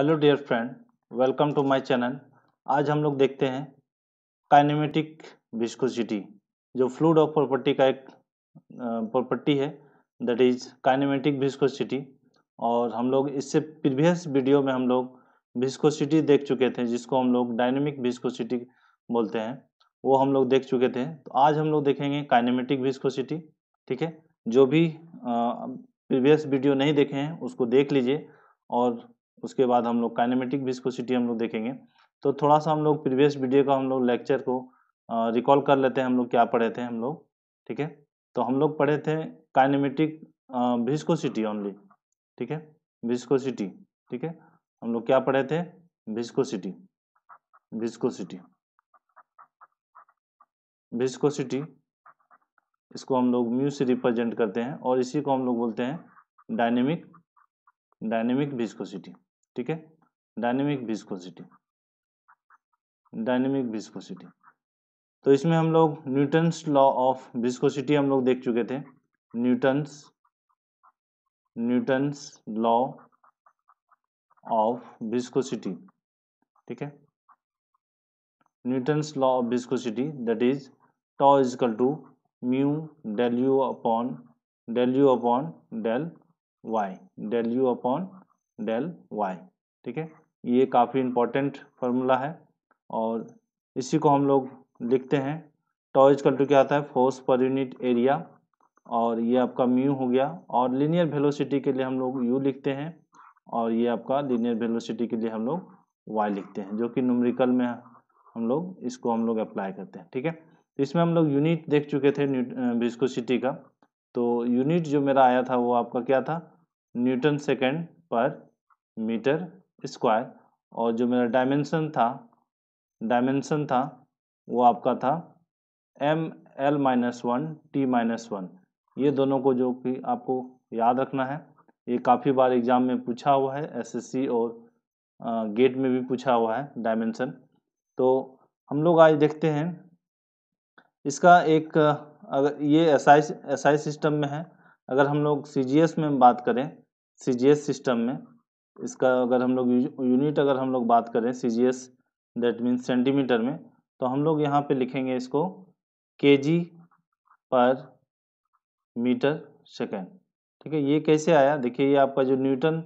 hello dear friend welcome to my channel आज हम लोग देखते हैं काइनेमेटिक विस्कोसिटी जो फ्लूड ऑफ प्रॉपर्टी का एक प्रॉपर्टी है दैट इज काइनेमेटिक विस्कोसिटी और हम लोग इससे प्रीवियस वीडियो में हम लोग विस्कोसिटी देख चुके थे जिसको हम लोग डायनेमिक विस्कोसिटी बोलते हैं वो हम लोग देख चुके थे तो आज हम लोग देखेंगे काइनेमेटिक विस्कोसिटी ठीक है जो भी प्रीवियस वीडियो नहीं देखे हैं उसको देख लीजिए और उसके बाद हम लोग काइनेमेटिक विस्कोसिटी हम लोग देखेंगे तो थोड़ा सा हम लोग प्रीवियस वीडियो का हम लोग लेक्चर को रिकॉल कर लेते हैं हम लोग क्या पढ़े थे हम लोग ठीक है तो हम लोग पढ़े थे काइनेमेटिक विस्कोसिटी ओनली ठीक है विस्कोसिटी ठीक है हम लोग क्या पढ़े थे विस्कोसिटी विस्कोसिटी विस्कोसिटी इसको हम लोग म्यू से रिप्रेजेंट करते हैं और इसी को हम लोग बोलते हैं डायनेमिक डायनेमिक विस्कोसिटी ठीक है डायनेमिक विस्कोसिटी डायनेमिक विस्कोसिटी तो इसमें हम लोग न्यूटन्स लॉ ऑफ विस्कोसिटी हम लोग देख चुके थे Newton's Newton's law of viscosity ठीक है Newton's law of viscosity that is tau is equal to mu del u upon del u upon del y del u upon del y ठीक है ये काफ़ी इम्पोर्टेंट फार्मूला है और इसी को हम लोग लिखते हैं टॉर्च कल क्या आता है फोर्स पर यूनिट एरिया और ये आपका म्यू हो गया और लीनियर वेलोसिटी के लिए हम लोग यू लिखते हैं और ये आपका लीनियर वेलोसिटी के लिए हम लोग वाई लिखते हैं जो कि नुमरिकल में हम लोग इसको हम लोग अप्लाई करते हैं ठीक है तो इसमें हम लोग यूनिट देख चुके थे विस्कोसिटी का तो यूनिट जो मेरा आया था वो आपका क्या था newton second per metre square और जो मेरा डायमेंशन था डायमेंशन था वो आपका था M L minus one T minus one ये दोनों को जो कि आपको याद रखना है ये काफ़ी बार एग्ज़ाम में पूछा हुआ है एसएससी और गेट में भी पूछा हुआ है डायमेंशन तो हम लोग आज देखते हैं इसका एक अगर ये S I S I system में है अगर हम लोग सी जी एस में बात करें सी जी एस सिस्टम में इसका अगर हम लोग यूनिट अगर हम लोग बात करें C G S that means centimetre में तो हम लोग यहाँ पे लिखेंगे इसको के जी पर मीटर सेकेंड ठीक है ये कैसे आया देखिए ये आपका जो न्यूटन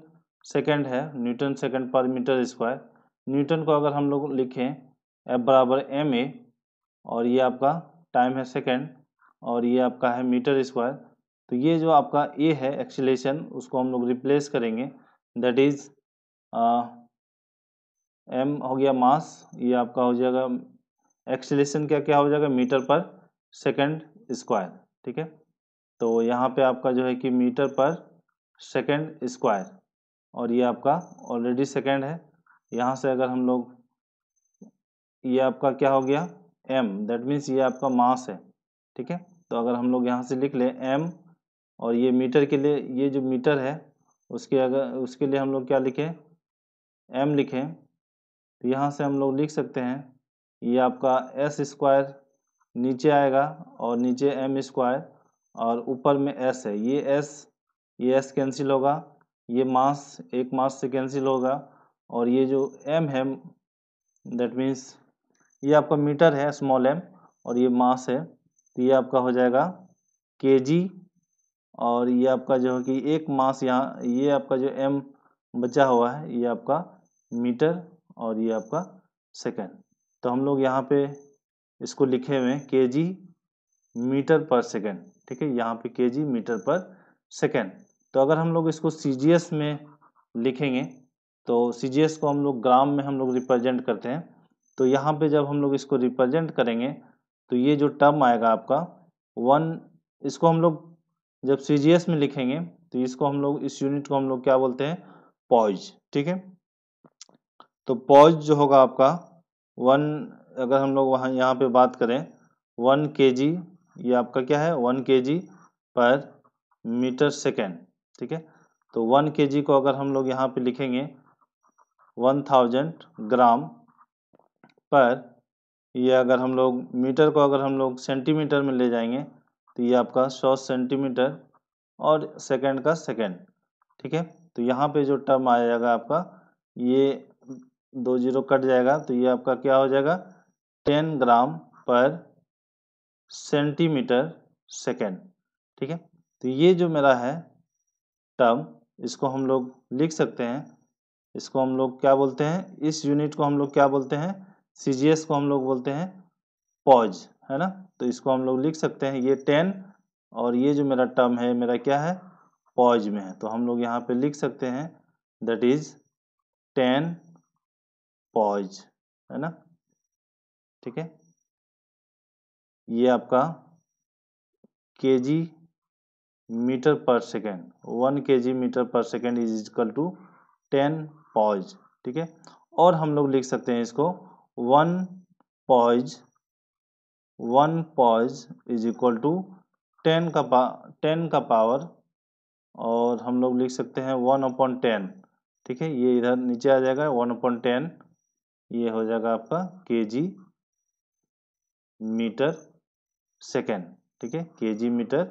सेकेंड है newton second per metre square newton को अगर हम लोग लिखें एफ बराबर एम ए और ये आपका टाइम है सेकेंड और ये आपका है मीटर स्क्वायर तो ये जो आपका ए है एक्सीलेशन उसको हम लोग रिप्लेस करेंगे दैट इज एम हो गया मास ये आपका हो जाएगा एक्सलेशन क्या क्या हो जाएगा मीटर पर सेकेंड स्क्वायर ठीक है तो यहाँ पे आपका जो है कि मीटर पर सेकेंड स्क्वायर और ये आपका ऑलरेडी सेकेंड है यहाँ से अगर हम लोग ये आपका क्या हो गया एम दैट मीन्स ये आपका मास है ठीक है तो अगर हम लोग यहाँ से लिख लें एम और ये मीटर के लिए ये जो मीटर है उसके अगर उसके लिए हम लोग क्या लिखें एम लिखें तो यहाँ से हम लोग लिख सकते हैं ये आपका एस स्क्वायर नीचे आएगा और नीचे एम स्क्वायर और ऊपर में एस है ये एस ये एस कैंसिल होगा ये मास एक मास से कैंसिल होगा और ये जो एम है दैट मीन्स ये आपका मीटर है स्मॉल एम और ये मास है तो ये आपका हो जाएगा के जी और ये आपका जो है कि एक मास यहाँ ये आपका जो एम बचा हुआ है ये आपका मीटर और ये आपका सेकेंड तो हम लोग यहाँ पे इसको लिखे हुए हैं के जी मीटर पर सेकेंड ठीक है यहाँ पे के जी मीटर पर सेकेंड तो अगर हम लोग इसको सी में लिखेंगे तो सी को हम लोग ग्राम में हम लोग रिप्रेजेंट करते हैं तो यहाँ पे जब हम लोग इसको रिप्रेजेंट करेंगे तो ये जो टर्म आएगा आपका वन इसको हम लोग जब सी में लिखेंगे तो इसको हम लोग इस यूनिट को हम लोग क्या बोलते हैं पॉइज ठीक है तो पॉइज जो होगा आपका वन अगर हम लोग वहाँ यहाँ पे बात करें वन के जी ये आपका क्या है वन के जी पर मीटर सेकेंड ठीक है तो वन के जी को अगर हम लोग यहाँ पे लिखेंगे वन थाउजेंड ग्राम पर ये अगर हम लोग मीटर को अगर हम लोग सेंटीमीटर में ले जाएंगे तो ये आपका सौ सेंटीमीटर और सेकेंड का सेकेंड ठीक है तो यहाँ पे जो टर्म आ जाएगा आपका ये दो जीरो कट जाएगा तो ये आपका क्या हो जाएगा टेन ग्राम पर सेंटीमीटर सेकेंड ठीक है तो ये जो मेरा है टर्म इसको हम लोग लिख सकते हैं इसको हम लोग क्या बोलते हैं इस यूनिट को हम लोग क्या बोलते हैं सी को हम लोग बोलते हैं पॉज है ना तो इसको हम लोग लिख सकते हैं ये टेन और ये जो मेरा टर्म है मेरा क्या है पॉज में है तो हम लोग यहाँ पे लिख सकते हैं दैट इज टेन पॉज है ना ठीक है ये आपका K G metre per second one K G metre per second is equal to ten poise ठीक है और हम लोग लिख सकते हैं इसको one poise one poise is equal to ten का पा टेन का पावर और हम लोग लिख सकते हैं वन अपॉन टेन ठीक है ये इधर नीचे आ जाएगा वन अपॉन टेन ये हो जाएगा आपका के जी मीटर सेकेंड ठीक है के जी मीटर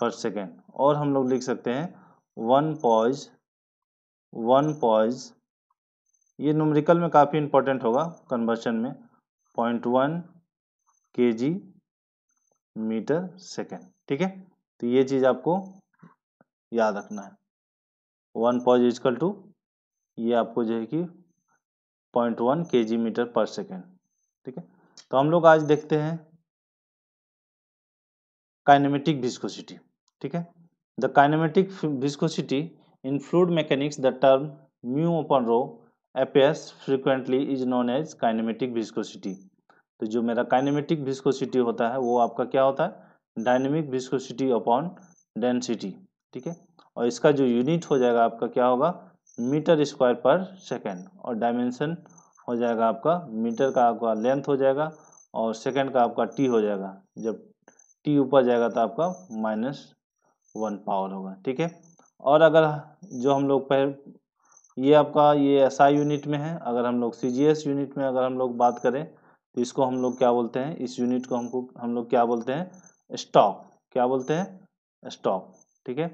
पर सेकेंड और हम लोग लिख सकते हैं वन पॉइज वन पॉइज ये न्यूमरिकल में काफ़ी इंपॉर्टेंट होगा कन्वर्शन में point one K G metre second ठीक है तो ये चीज़ आपको याद रखना है वन पॉज इजकल टू ये आपको जो है कि point one K G metre per second ठीक है तो हम लोग आज देखते हैं काइनेमेटिक विस्कोसिटी ठीक है the kinematic viscosity in fluid mechanics the term mu upon rho appears frequently is known as kinematic viscosity तो जो मेरा काइनेमेटिक विस्कोसिटी होता है वो आपका क्या होता है डायनेमिक विस्कोसिटी अपॉन डेंसिटी ठीक है और इसका जो यूनिट हो जाएगा आपका क्या होगा मीटर स्क्वायर पर सेकेंड और डायमेंशन हो जाएगा आपका मीटर का आपका लेंथ हो जाएगा और सेकेंड का आपका टी हो जाएगा जब टी ऊपर जाएगा तो आपका माइनस वन पावर होगा ठीक है और अगर जो हम लोग पहले ये आपका ये एसआई SI यूनिट में है अगर हम लोग सीजीएस यूनिट में अगर हम लोग बात करें तो इसको हम लोग क्या बोलते हैं इस यूनिट को हमको हम लोग क्या बोलते हैं स्टॉक क्या बोलते हैं स्टॉक ठीक है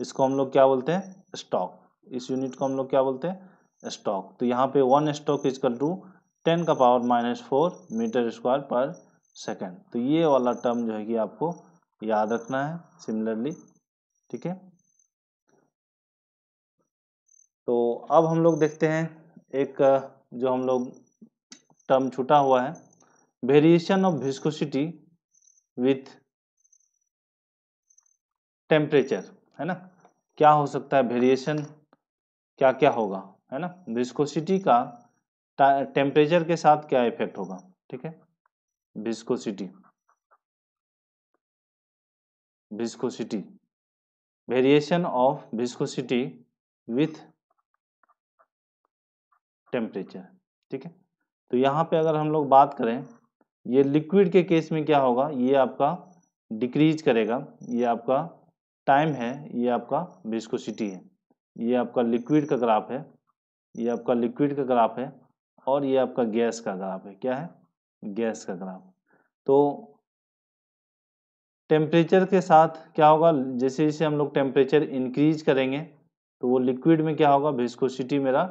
इसको हम लोग क्या बोलते हैं स्टॉक इस यूनिट को हम लोग क्या बोलते हैं स्टॉक तो यहाँ पे one stoke is equal to ten का power minus four metre square per second तो ये वाला टर्म जो है कि आपको याद रखना है सिमिलरली ठीक है तो अब हम लोग देखते हैं एक जो हम लोग टर्म छूटा हुआ है variation of viscosity with temperature है ना क्या हो सकता है वेरिएशन क्या क्या होगा है ना विस्कोसिटी का टेम्परेचर के साथ क्या इफेक्ट होगा ठीक है viscosity viscosity variation of viscosity with temperature ठीक है तो यहाँ पे अगर हम लोग बात करें ये लिक्विड के केस में क्या होगा ये आपका डिक्रीज करेगा ये आपका टाइम है ये आपका विस्कोसिटी है ये आपका लिक्विड का ग्राफ है ये आपका लिक्विड का ग्राफ है और ये आपका गैस का ग्राफ है क्या है गैस का ग्राफ तो टेम्परेचर के साथ क्या होगा जैसे जैसे हम लोग टेम्परेचर इंक्रीज करेंगे तो वो लिक्विड में क्या होगा विस्कोसिटी मेरा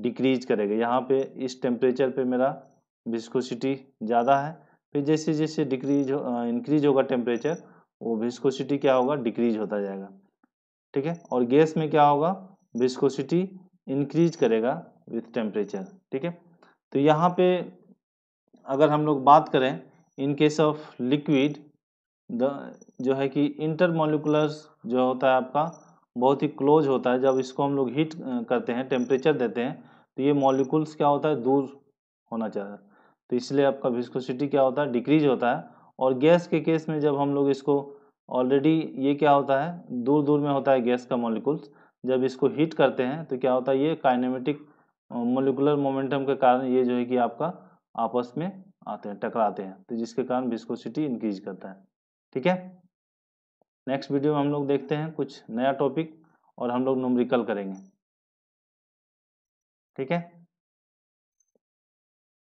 डिक्रीज करेगा यहाँ पे इस टेम्परेचर पे मेरा विस्कोसिटी ज़्यादा है फिर जैसे जैसे डिक्रीज हो इंक्रीज होगा टेम्परेचर वो विस्कोसिटी क्या होगा डिक्रीज होता जाएगा ठीक है और गैस में क्या होगा विस्कोसिटी इंक्रीज करेगा विथ टेम्परेचर ठीक है तो यहाँ पे अगर हम लोग बात करें in case of liquid the जो है कि इंटरमोलिकुलर जो होता है आपका बहुत ही क्लोज होता है जब इसको हम लोग हीट करते हैं टेम्परेचर देते हैं तो ये मॉलिकुल्स क्या होता है दूर होना चाहिए तो इसलिए आपका विस्कोसिटी क्या होता है डिक्रीज होता है और गैस के केस में जब हम लोग इसको ऑलरेडी ये क्या होता है दूर दूर में होता है गैस का मॉलिकुल्स जब इसको हीट करते हैं तो क्या होता है ये काइनेमेटिक मोलिकुलर मोमेंटम के कारण ये जो है कि आपका आपस में आते हैं टकराते हैं तो जिसके कारण विस्कोसिटी इंक्रीज करता है ठीक है नेक्स्ट वीडियो में हम लोग देखते हैं कुछ नया टॉपिक और हम लोग नुमरिकल करेंगे ठीक है